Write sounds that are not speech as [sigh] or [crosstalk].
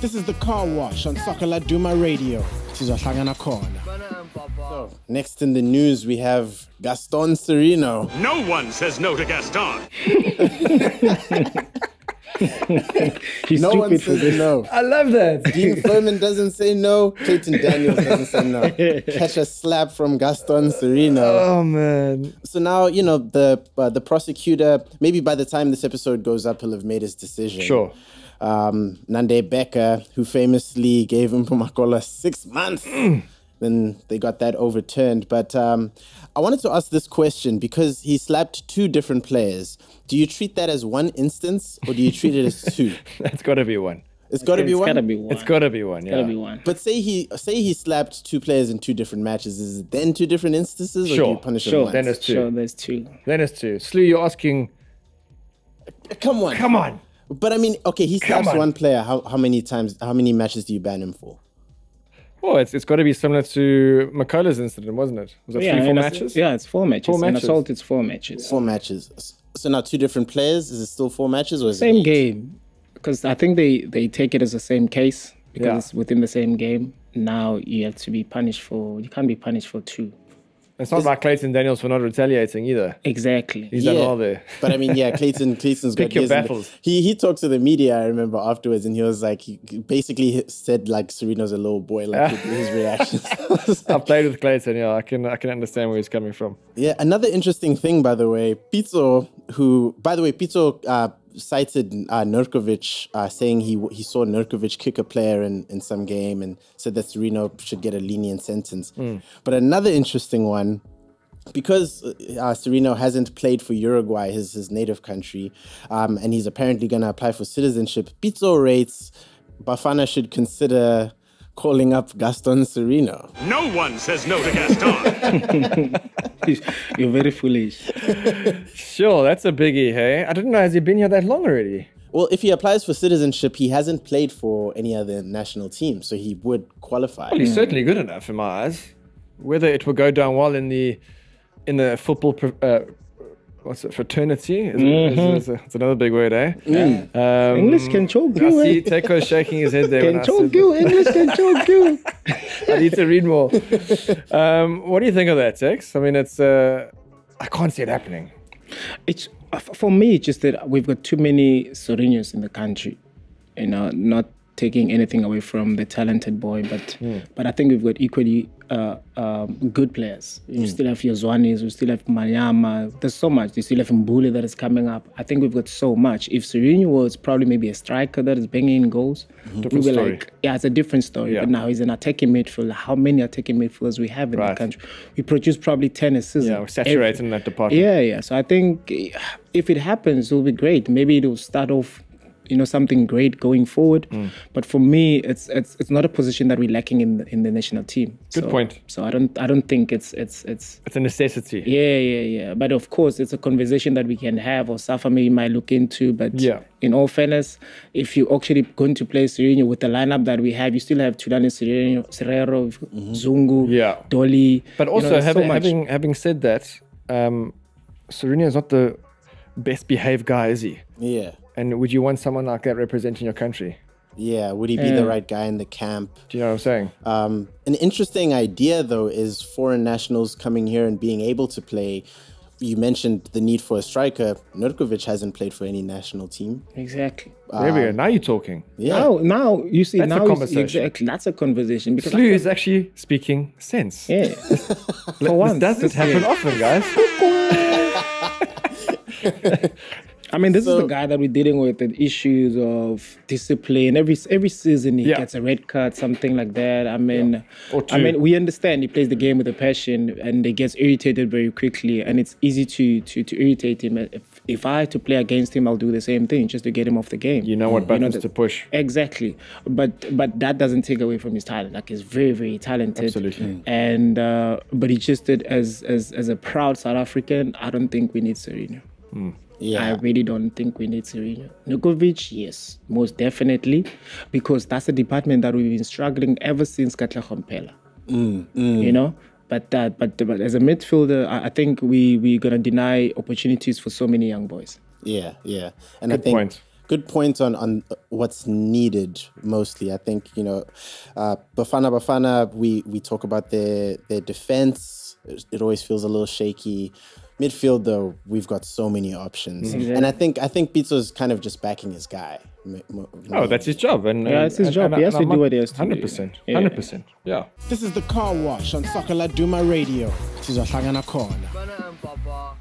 This is the car wash on Sakala Duma Radio. Sizohlangana corner. So, next in the news we have Gaston Serino. No one says no to Gaston. [laughs] He's no one says no. I love that. Dean Furman doesn't say no. Clayton Daniels doesn't say no. [laughs] Catch a slap from Gaston Serino. Oh man. So now you know the uh, the prosecutor. Maybe by the time this episode goes up, he'll have made his decision. Sure um, Nande Becker, who famously gave Mpumakola six months. Mm. Then they got that overturned. But um, I wanted to ask this question because he slapped two different players. Do you treat that as one instance or do you treat it as [laughs] two? That's got to be one. It's got to be, be, one. It's got to be one. It's got to be one. But say he say he slapped two players in two different matches. Is it then two different instances, sure. or do you punish sure. Them then it's two. Sure, there's two. Then it's two. Slew, you're asking. Come on. Come on. But I mean, okay, he stops on. one player. How, how many times? How many matches do you ban him for? Well, it's, it's got to be similar to McCullough's incident, wasn't it? Was it yeah, three, four matches? Yeah, it's four matches. Four matches. assault, it's four matches. Four matches. So now two different players. Is it still four matches or same game? Because I think they they take it as the same case because yeah. within the same game. Now you have to be punished for. You can't be punished for two. It's not about Clayton Daniels for not retaliating either. Exactly. He's yeah. done eh? all there. But I mean, yeah, Clayton, [laughs] Clayton's Pick got your battles. He he talked to the media. I remember afterwards, and he was like, he basically said like Serena's a little boy. Like his reactions. i [laughs] I played with Clayton. Yeah, I can I can understand where he's coming from. Yeah. Another interesting thing, by the way, Pizzo, who by the way, Pizzo uh, cited uh, Nurkovic uh, saying he he saw Nurkovic kick a player in, in some game and said that Serena should get a lenient sentence. Mm. But another interesting one, because uh, Sereno hasn't played for Uruguay, his, his native country, um, and he's apparently going to apply for citizenship, Pizzo rates Bafana should consider calling up Gaston Sereno. No one says no to Gaston. [laughs] You're very foolish. [laughs] sure, that's a biggie, hey? I didn't know, has he been here that long already? Well, if he applies for citizenship, he hasn't played for any other national team, so he would qualify. Well, he's certainly good enough in my eyes. Whether it will go down well in the in the football uh, what's it fraternity? Is, mm -hmm. it, is, is a, mm-hmm. another big word, eh? Mm. Um, English can choke you. Um, I see eh? Teko shaking his head there. Can choke you. English can choke [laughs] you. [laughs] I need to read more. Um, what do you think of that, Tex? I mean, it's uh, I can't see it happening. It's uh, for me, it's just that we've got too many Sorinios in the country. You know, not taking anything away from the talented boy, but yeah. Hmm. but I think we've got equally uh, um, good players. You mm. still have Yozwani's. we still have Mayama. There's so much. You still have Mbuli that is coming up. I think we've got so much. If Serena was probably maybe a striker that is banging in goals, hmm. different we were story. like, yeah, it's a different story. Yeah. But now he's an attacking midfielder. How many attacking midfielders we have in right. the country? We produce probably ten a season. Yeah, we're saturating every, that department. Yeah, yeah. So I think if it happens, it'll be great. Maybe it'll start off you know something great going forward. Mm. But for me, it's it's it's not a position that we're lacking in in the national team. Good so, point. So I don't I don't think it's it's it's it's a necessity. Yeah, yeah, yeah. But of course, it's a conversation that we can have, or Safa maybe might look into. But yeah. in all fairness, if you're actually going to play Sereno with the lineup that we have, you still have Tulane Sereno, Serrero, mm -hmm. Zungu, yeah. Dolly. But also you know, having, so having having said that, um, Sereno is not the best behaved guy, is he? Yeah. And would you want someone like that representing your country? Yeah, would he be the mm. right guy in the camp? Do you know what I'm saying? Um, an interesting idea, though, is foreign nationals coming here and being able to play. You mentioned the need for a striker. Nurkovic hasn't played for any national team. Exactly. Um, there we go. Um, now you're talking. Yeah. Now, now you see. That's now a conversation. Exactly, that's a conversation. Because Slu is actually speaking sense. Yeah. [laughs] for once, doesn't happen often, guys. [laughs] [laughs] I mean, this so, is the guy that we're dealing with the issues of discipline. Every every season he yeah. gets a red card, something like that. I mean, yeah. I mean, we understand he plays the game with a passion, and he gets irritated very quickly, and it's easy to to, to irritate him. If, if I had to play against him, I'll do the same thing just to get him off the game. You know what buttons you know that, to push. Exactly, but but that doesn't take away from his talent. Like he's very very talented. Absolutely. Mm. And uh, but he just did as as as a proud South African. I don't think we need Serena. Mm. Yeah. I really don't think we need Sirino. Nukovic, yes, most definitely, because that's a department that we've been struggling ever since Katla Kompela. Mm, mm. You know? But, uh, but, but as a midfielder, I, I think we, we're going to deny opportunities for so many young boys. Yeah, yeah. And Good I think. Point good point on on what's needed mostly. I think you know, uh, Bafana Bafana. We we talk about their their defense. It always feels a little shaky. Midfield though, we've got so many options, mm-hmm. and I think I think pizza's kind of just backing his guy. M- no, oh, that's his job, and yeah, it's his and, job. And, and, he has to do what he has to 100%, do. Hundred percent, do 100 percent Yeah. This is the car wash on Sakala Duma Radio. This is a Hangana Corner.